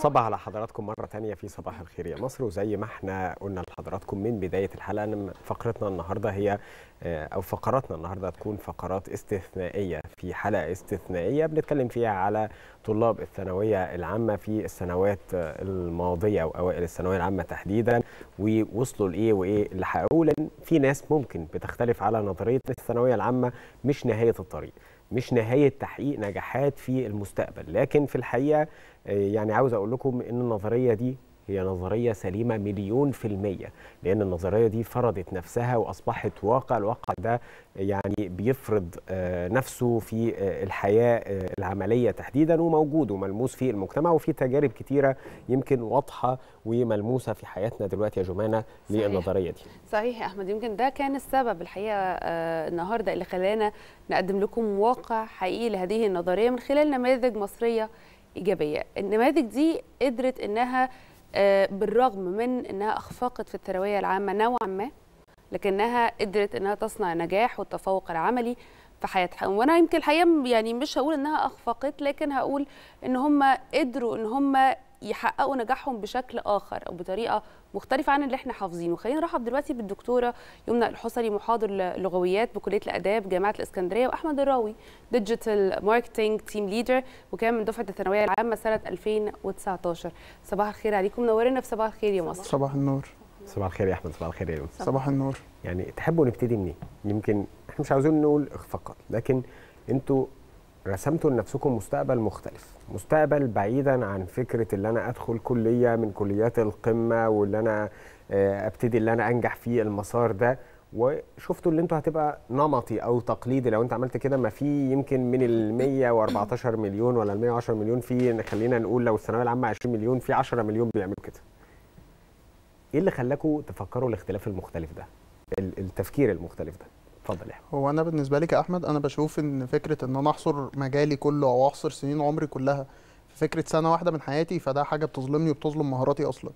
صباح على حضراتكم مرة تانية في صباح الخير يا مصر وزي ما احنا قلنا لحضراتكم من بداية الحلقة فقرتنا النهاردة هي آه، او فقراتنا النهارده هتكون فقرات استثنائيه في حلقه استثنائيه بنتكلم فيها على طلاب الثانويه العامه في السنوات الماضيه واوائل الثانويه العامه تحديدا ووصلوا لايه وايه اللي حققوه لان في ناس ممكن بتختلف على نظريه الثانويه العامه مش نهايه الطريق مش نهايه تحقيق نجاحات في المستقبل لكن في الحقيقه آه، يعني عاوز اقول لكم ان النظريه دي هي نظرية سليمة مليون في المية لأن النظرية دي فرضت نفسها وأصبحت واقع الواقع ده يعني بيفرض آه، نفسه في آه، الحياة آه، العملية تحديدا وموجود وملموس في المجتمع وفي تجارب كتيرة يمكن واضحة وملموسة في حياتنا دلوقتي يا جمانة للنظرية دي صحيح يا أحمد يمكن ده كان السبب الحقيقة النهاردة اللي خلانا نقدم لكم واقع حقيقي لهذه النظرية من خلال نماذج مصرية إيجابية النماذج دي قدرت إنها آه، بالرغم من انها اخفقت في الثانويه العامه نوعا ما لكنها قدرت انها تصنع نجاح والتفوق العملي في حياتها وانا يمكن الحقيقه يعني مش هقول انها اخفقت لكن هقول ان هم قدروا ان هم يحققوا نجاحهم بشكل اخر او بطريقه مختلفه عن اللي احنا حافظينه خلينا نرحب دلوقتي بالدكتوره يمنى الحصري محاضر لغويات بكليه الاداب جامعه الاسكندريه واحمد الراوي ديجيتال ماركتنج تيم ليدر وكان من دفعه الثانويه العامه سنه 2019 صباح الخير عليكم نورنا في صباح الخير يا مصر صباح النور صباح الخير يا احمد صباح الخير يا يوم صباح النور يعني تحبوا نبتدي منين يمكن احنا مش عاوزين نقول اخفاقات لكن انتوا رسمتوا لنفسكم مستقبل مختلف مستقبل بعيدا عن فكره اللي انا ادخل كليه من كليات القمه واللي انا آه، ابتدي اللي انا انجح فيه المسار ده وشفتوا اللي انتوا هتبقى نمطي او تقليدي لو انت عملت كده ما في يمكن من ال 114 مليون ولا ال 110 مليون في خلينا نقول لو الثانويه العامه 20 مليون في 10 مليون بيعملوا كده. ايه اللي خلاكم تفكروا الاختلاف المختلف ده؟ التفكير المختلف ده؟ اتفضل يا هو انا بالنسبه لي كاحمد انا بشوف ان فكره ان انا احصر مجالي كله او احصر سنين عمري كلها في فكره سنه واحده من حياتي فده حاجه بتظلمني وبتظلم مهاراتي اصلا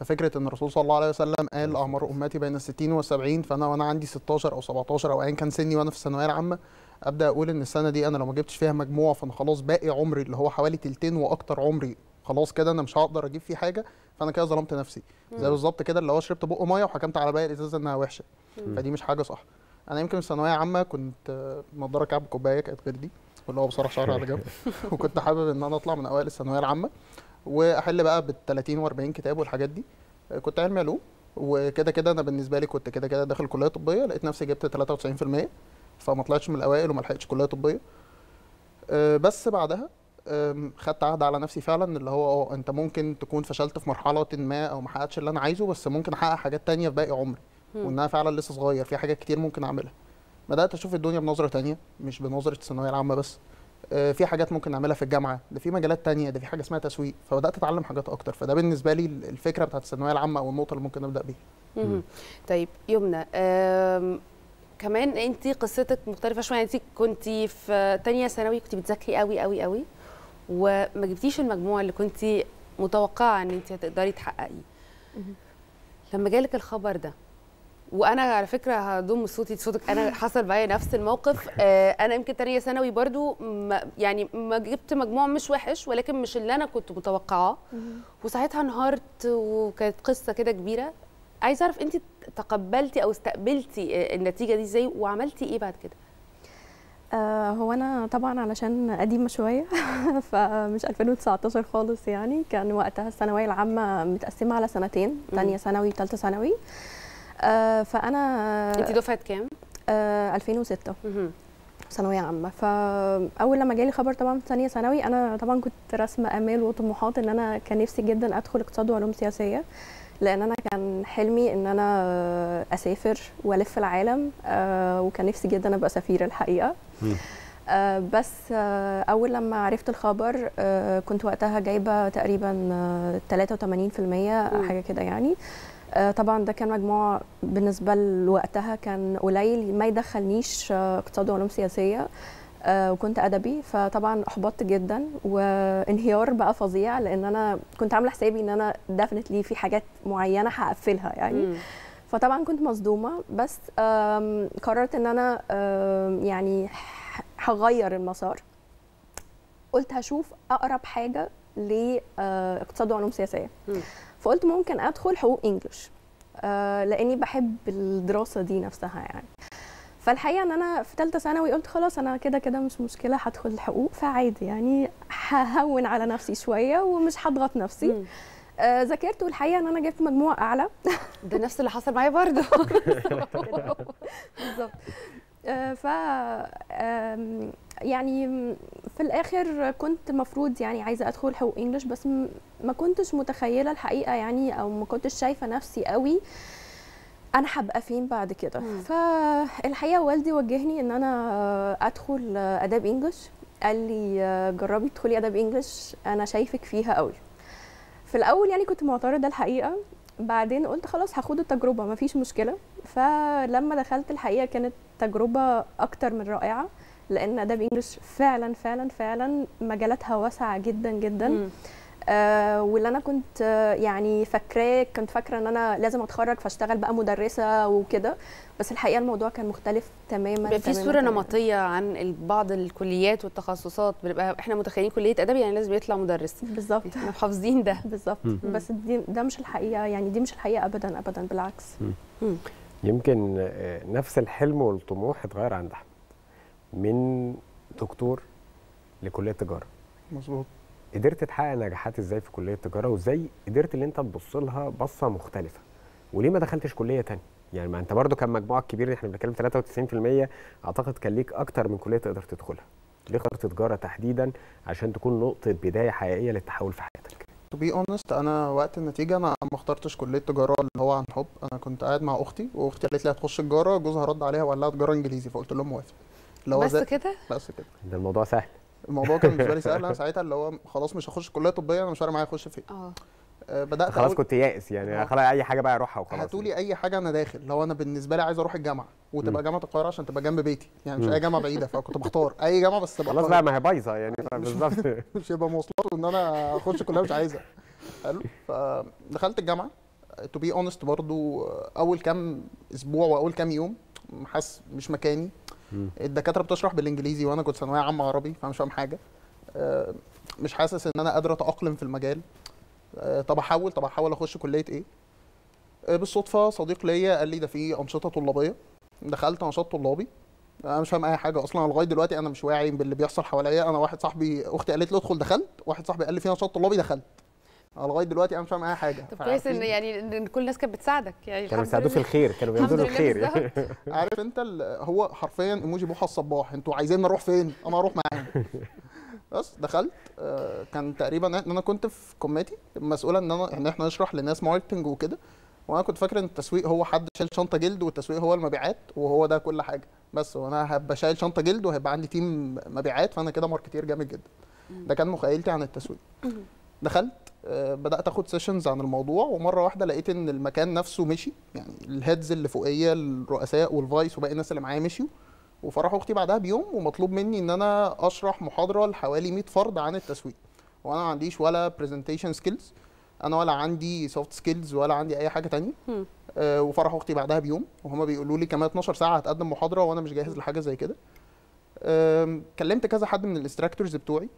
ففكره ان الرسول صلى الله عليه وسلم قال اعمار امتي بين ال 60 وال 70 فانا وانا عندي 16 او 17 او ايا كان سني وانا في الثانويه العامه ابدا اقول ان السنه دي انا لو ما جبتش فيها مجموع فانا خلاص باقي عمري اللي هو حوالي تلتين واكتر عمري خلاص كده انا مش هقدر اجيب فيه حاجه فانا كده ظلمت نفسي زي بالظبط كده اللي هو شربت بق ميه وحكمت على باقي الازازه انها وحشه فدي مش حاجه صح انا يمكن في ثانويه عامه كنت نضاره آه، كعب كوبايه كانت غير دي واللي هو بصراحه شعري على جنب وكنت حابب ان انا اطلع من اوائل الثانويه العامه واحل بقى بال 30 و40 كتاب والحاجات دي آه، كنت علمي علوم وكده كده انا بالنسبه لي كنت كده كده داخل كليه طبيه لقيت نفسي جبت 93% فما طلعتش من الاوائل وما لحقتش كليه طبيه آه، بس بعدها خدت عهد على نفسي فعلا اللي هو اه انت ممكن تكون فشلت في مرحله ما او ما حققتش اللي انا عايزه بس ممكن احقق حاجات تانية في باقي عمري وان انا فعلا لسه صغير في حاجات كتير ممكن اعملها بدات اشوف الدنيا بنظره تانية مش بنظره الثانويه العامه بس آه، في حاجات ممكن نعملها في الجامعه ده في مجالات تانية ده في حاجه اسمها تسويق فبدات اتعلم حاجات اكتر فده بالنسبه لي الفكره بتاعت الثانويه العامه او النقطه اللي ممكن نبدا بيها طيب يمنى كمان انت قصتك مختلفه شويه يعني انت كنت في تانية ثانوي كنت بتذاكري قوي قوي قوي وما جبتيش المجموع اللي كنت متوقعه ان انت هتقدري تحققيه لما جالك الخبر ده وانا على فكره هضم صوتي لصوتك انا حصل معايا نفس الموقف آه، انا يمكن تانية ثانوي برضو ما يعني ما جبت مجموع مش وحش ولكن مش اللي انا كنت متوقعاه وساعتها انهارت وكانت قصه كده كبيره عايزه اعرف انت تقبلتي او استقبلتي آه، النتيجه دي ازاي وعملتي ايه بعد كده آه، هو انا طبعا علشان قديمه شويه فمش 2019 خالص يعني كان وقتها الثانويه العامه متقسمه على سنتين ثانيه ثانوي وثالثه ثانوي آه، فانا انت دفعه كام 2006 آه، ثانويه عامه فاول لما جالي خبر طبعا في ثانيه ثانوي انا طبعا كنت راسمه امال وطموحات ان انا كان نفسي جدا ادخل اقتصاد وعلوم سياسيه لان انا كان حلمي ان انا اسافر والف العالم آه، وكان نفسي جدا ابقى سفيره الحقيقه بس اول لما عرفت الخبر كنت وقتها جايبه تقريبا 83% حاجه كده يعني آه، طبعا ده كان مجموع بالنسبه لوقتها كان قليل ما يدخلنيش آه، اقتصاد وعلوم سياسيه آه، وكنت ادبي فطبعا احبطت جدا وانهيار بقى فظيع لان انا كنت عامله حسابي ان انا ديفنتلي في حاجات معينه هقفلها يعني م. فطبعا كنت مصدومه بس قررت ان انا يعني هغير المسار قلت هشوف اقرب حاجه لاقتصاد آه، وعلوم سياسيه فقلت ممكن ادخل حقوق انجلش آه، لاني بحب الدراسه دي نفسها يعني فالحقيقه ان انا في ثالثه ثانوي قلت خلاص انا كده كده مش مشكله هدخل الحقوق فعادي يعني ههون على نفسي شويه ومش هضغط نفسي م. آه، ذاكرت والحقيقه ان انا جبت مجموع اعلى ده نفس اللي حصل معايا برضه بالظبط ف يعني في الاخر كنت مفروض يعني عايزه ادخل حقوق انجلش بس ما كنتش متخيله الحقيقه يعني او ما كنتش شايفه نفسي قوي انا هبقى فين بعد كده فالحقيقه والدي وجهني ان انا ادخل اداب انجلش قال لي جربي تدخلي اداب انجلش انا شايفك فيها قوي في الاول يعني كنت معترضه الحقيقه بعدين قلت خلاص هاخد التجربه مفيش مشكله فلما دخلت الحقيقه كانت تجربه اكتر من رائعه لان اداب انجلش فعلا فعلا فعلا مجالاتها واسعه جدا جدا آه واللي انا كنت آه يعني فاكراه كنت فاكره ان انا لازم اتخرج فاشتغل بقى مدرسه وكده بس الحقيقه الموضوع كان مختلف تماما بيبقى في صوره نمطيه عن بعض الكليات والتخصصات بنبقى احنا متخيلين كليه اداب يعني لازم يطلع مدرس بالظبط احنا محافظين ده بالظبط بس دي ده مش الحقيقه يعني دي مش الحقيقه ابدا ابدا بالعكس مم. مم. يمكن آه، نفس الحلم والطموح اتغير عند احمد من دكتور لكليه تجاره مظبوط قدرت تحقق نجاحات ازاي في كليه التجاره وازاي قدرت ان انت تبص لها بصه مختلفه وليه ما دخلتش كليه ثانيه يعني ما انت برضو كان مجموعك كبير احنا بنتكلم 93% اعتقد كان ليك اكتر من كليه تقدر تدخلها ليه اخترت تجاره تحديدا عشان تكون نقطه بدايه حقيقيه للتحول في حياتك تو بي اونست انا وقت النتيجه انا ما اخترتش كليه تجاره اللي هو عن حب انا كنت قاعد مع اختي واختي قالت لي هتخش تجاره جوزها رد عليها وقال لها تجاره انجليزي فقلت لهم موافق اللي هو بس كده بس كده ده الموضوع سهل الموضوع كان بالنسبه لي سهل انا ساعتها اللي هو خلاص مش هخش كليه طبيه انا مش فارق معايا اخش فين اه, آه، بدات خلاص كنت يائس يعني آه. خلاص اي حاجه بقى اروحها وخلاص هاتولي اي حاجه انا داخل لو انا بالنسبه لي عايز اروح الجامعه وتبقى م. جامعه القاهره عشان تبقى جنب بيتي يعني مش م. اي جامعه بعيده فكنت بختار اي جامعه بس تبقى خلاص بقى ما هي بايظه يعني بالظبط مش هيبقى مواصلات وان انا اخش كلها مش عايزها حلو فدخلت الجامعه تو بي اونست برضو آه، اول كام اسبوع واول كام يوم حاسس مش مكاني الدكاتره بتشرح بالانجليزي وانا كنت ثانويه عامه عربي فمش فاهم حاجه آه، مش حاسس ان انا قادر اتاقلم في المجال آه، طب احاول طب احاول اخش كليه ايه آه، بالصدفه صديق ليا قال لي ده في انشطه طلابيه دخلت نشاط طلابي انا مش فاهم اي حاجه اصلا لغايه دلوقتي انا مش واعي باللي بيحصل حواليا انا واحد صاحبي اختي قالت لي ادخل دخلت واحد صاحبي قال لي في نشاط طلابي دخلت لغايه دلوقتي انا مش فاهم اي حاجه طب كويس ان يعني ان كل الناس كانت بتساعدك يعني كانوا بيساعدوه في الخير كانوا بيعملوا الخير يعني. عارف انت هو حرفيا ايموجي بوحه الصباح انتوا عايزين اروح فين انا هروح معاهم بس دخلت آه، كان تقريبا ان انا كنت في كوميتي مسؤوله ان انا ان احنا نشرح للناس ماركتنج وكده وانا كنت فاكر ان التسويق هو حد شايل شنطه جلد والتسويق هو المبيعات وهو ده كل حاجه بس وانا هبقى شايل شنطه جلد وهيبقى عندي تيم مبيعات فانا كده ماركتير جامد جدا ده كان مخيلتي عن التسويق دخلت آه، بدات اخد سيشنز عن الموضوع ومره واحده لقيت ان المكان نفسه مشي يعني الهيدز اللي فوقيه الرؤساء والفايس وباقي الناس اللي معايا مشيوا وفرح اختي بعدها بيوم ومطلوب مني ان انا اشرح محاضره لحوالي 100 فرد عن التسويق وانا ما عنديش ولا برزنتيشن سكيلز انا ولا عندي سوفت سكيلز ولا عندي اي حاجه تانية آه وفرح اختي بعدها بيوم وهما بيقولوا لي كمان 12 ساعه هتقدم محاضره وانا مش جاهز لحاجه زي كده كلمت كذا حد من الاستراكتورز بتوعي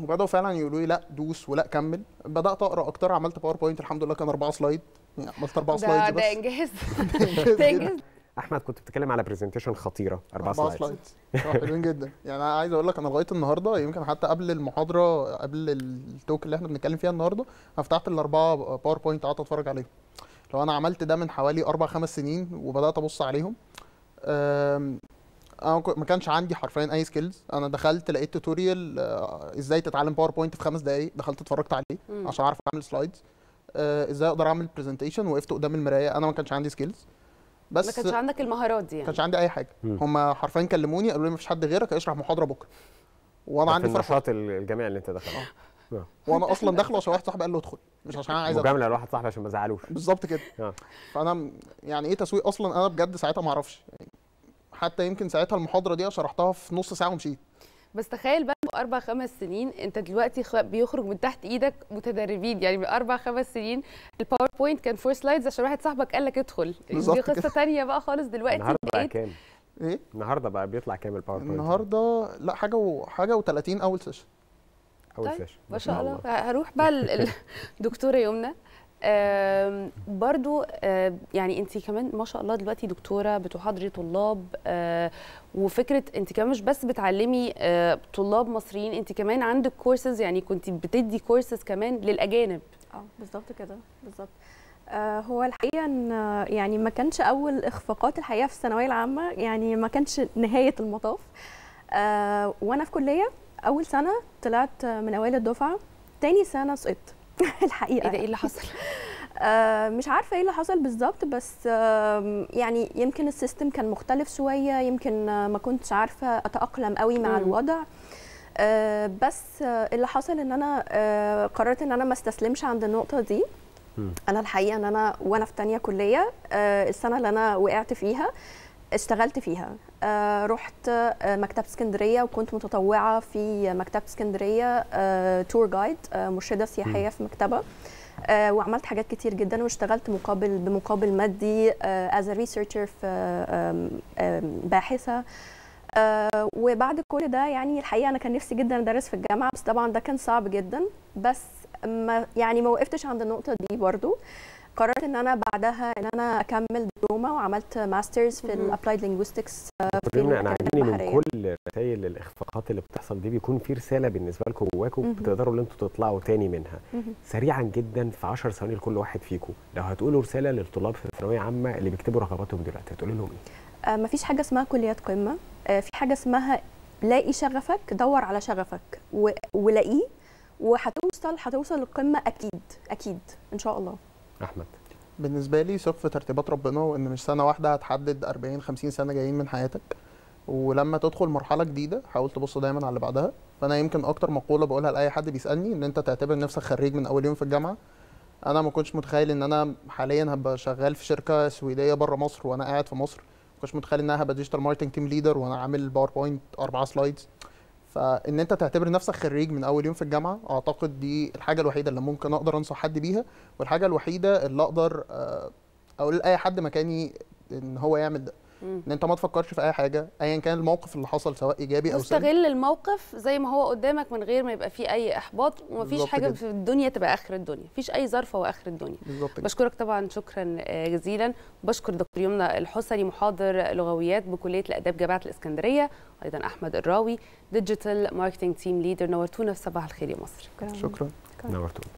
وبداوا فعلا يقولوا لي لا دوس ولا كمل بدات اقرا اكتر عملت باوربوينت الحمد لله كان اربع سلايد يعني عملت اربع سلايد بس ده انجاز ده انجاز احمد كنت بتتكلم على برزنتيشن خطيره اربع سلايدز اربع سلايدز حلوين جدا يعني انا عايز اقول لك انا لغايه النهارده يمكن حتى قبل المحاضره قبل التوك اللي احنا بنتكلم فيها النهارده انا فتحت الاربعه باوربوينت قعدت اتفرج عليهم لو انا عملت ده من حوالي اربع خمس سنين وبدات ابص عليهم انا ما كانش عندي حرفيا اي سكيلز انا دخلت لقيت توتوريال آه، ازاي تتعلم باوربوينت في خمس دقائق دخلت اتفرجت عليه عشان اعرف اعمل سلايدز آه، ازاي اقدر اعمل برزنتيشن وقفت قدام المرايه انا ما كانش عندي سكيلز بس ما كانش عندك المهارات دي يعني ما كانش عندي اي حاجه هم حرفيا كلموني قالوا لي ما فيش حد غيرك هيشرح محاضره بكره وانا عندي فرحه في الجامعي اللي انت دخلها آه. وانا اصلا داخله عشان واحد صاحبي قال له ادخل مش عشان انا عايز مجامله لواحد صاحبي عشان ما ازعلوش بالظبط كده فانا يعني ايه تسويق اصلا انا بجد ساعتها ما اعرفش حتى يمكن ساعتها المحاضره دي شرحتها في نص ساعه ومشيت بس تخيل بقى اربع خمس سنين انت دلوقتي بيخرج من تحت ايدك متدربين يعني من اربع خمس سنين الباوربوينت كان فور سلايدز عشان واحد صاحبك قال لك ادخل دي قصه ثانيه بقى خالص دلوقتي النهارده بقى كام؟ ايه؟ النهارده بقى بيطلع كام الباوربوينت؟ النهارده لا حاجه وحاجه و30 اول سيشن اول طيب سيشن ما شاء الله هروح بقى الدكتوره يمنى برضو يعني انت كمان ما شاء الله دلوقتي دكتوره بتحاضري طلاب وفكره انت كمان مش بس بتعلمي طلاب مصريين انت كمان عندك كورسز يعني كنت بتدي كورسز كمان للاجانب اه بالظبط كده بالظبط هو الحقيقه ان يعني ما كانش اول اخفاقات الحقيقه في الثانويه العامه يعني ما كانش نهايه المطاف وانا في كليه اول سنه طلعت من اوائل الدفعه تاني سنه سقطت الحقيقه ايه ده ايه اللي يعني. حصل؟ آه، مش عارفه ايه اللي حصل بالظبط بس يعني يمكن السيستم كان مختلف شويه يمكن آه، ما كنتش عارفه اتاقلم قوي مع الوضع آه، بس اللي حصل ان انا قررت ان انا ما استسلمش عند النقطه دي انا الحقيقه ان انا وانا في تانية كليه السنه اللي انا وقعت فيها اشتغلت فيها آه، رحت آه، مكتبة اسكندرية وكنت متطوعة في مكتبة اسكندرية تور آه، جايد مرشدة سياحية في مكتبة وعملت حاجات كتير جدا واشتغلت مقابل بمقابل مادي از ريسيرشر في باحثة وبعد كل ده يعني الحقيقه انا كان نفسي جدا ادرس في الجامعه بس طبعا ده كان صعب جدا بس ما يعني ما وقفتش عند النقطه دي برضو قررت ان انا بعدها ان انا اكمل دبلومه وعملت ماسترز في الابلايد آه، لينجويستكس في انا عاجبني من كل رسائل الاخفاقات اللي بتحصل دي بيكون في رساله بالنسبه لكم جواكم بتقدروا ان انتوا تطلعوا تاني منها سريعا جدا في 10 ثواني لكل واحد فيكم لو هتقولوا رساله للطلاب في الثانويه عامه اللي بيكتبوا رغباتهم دلوقتي هتقول لهم ايه؟ آه، مفيش حاجه اسمها كليات قمه آه، في حاجه اسمها لاقي شغفك دور على شغفك ولاقيه وهتوصل هتوصل للقمه اكيد اكيد ان شاء الله احمد بالنسبه لي ثق في ترتيبات ربنا وان مش سنه واحده هتحدد 40 50 سنه جايين من حياتك ولما تدخل مرحله جديده حاول تبص دايما على اللي بعدها فانا يمكن اكتر مقوله بقولها لاي حد بيسالني ان انت تعتبر نفسك خريج من اول يوم في الجامعه انا ما كنتش متخيل ان انا حاليا هبقى شغال في شركه سويديه بره مصر وانا قاعد في مصر ما كنتش متخيل ان انا هبقى ديجيتال ماركتنج تيم ليدر وانا عامل باوربوينت اربعه سلايدز فان انت تعتبر نفسك خريج من اول يوم في الجامعه اعتقد دي الحاجه الوحيده اللي ممكن اقدر انصح حد بيها والحاجه الوحيده اللي اقدر آه، اقول لاي حد مكاني ان هو يعمل ده ان انت ما تفكرش في اي حاجه ايا كان الموقف اللي حصل سواء ايجابي او سلبي تستغل الموقف زي ما هو قدامك من غير ما يبقى فيه اي احباط ومفيش حاجه كده. في الدنيا تبقى اخر الدنيا مفيش اي ظرف هو اخر الدنيا بشكرك طبعا شكرا آه، جزيلا بشكر دكتور يمنى الحسني محاضر لغويات بكليه الاداب جامعه الاسكندريه وايضا احمد الراوي ديجيتال ماركتنج تيم ليدر نورتونا في صباح الخير يا مصر شكرا, شكرا. نورتونا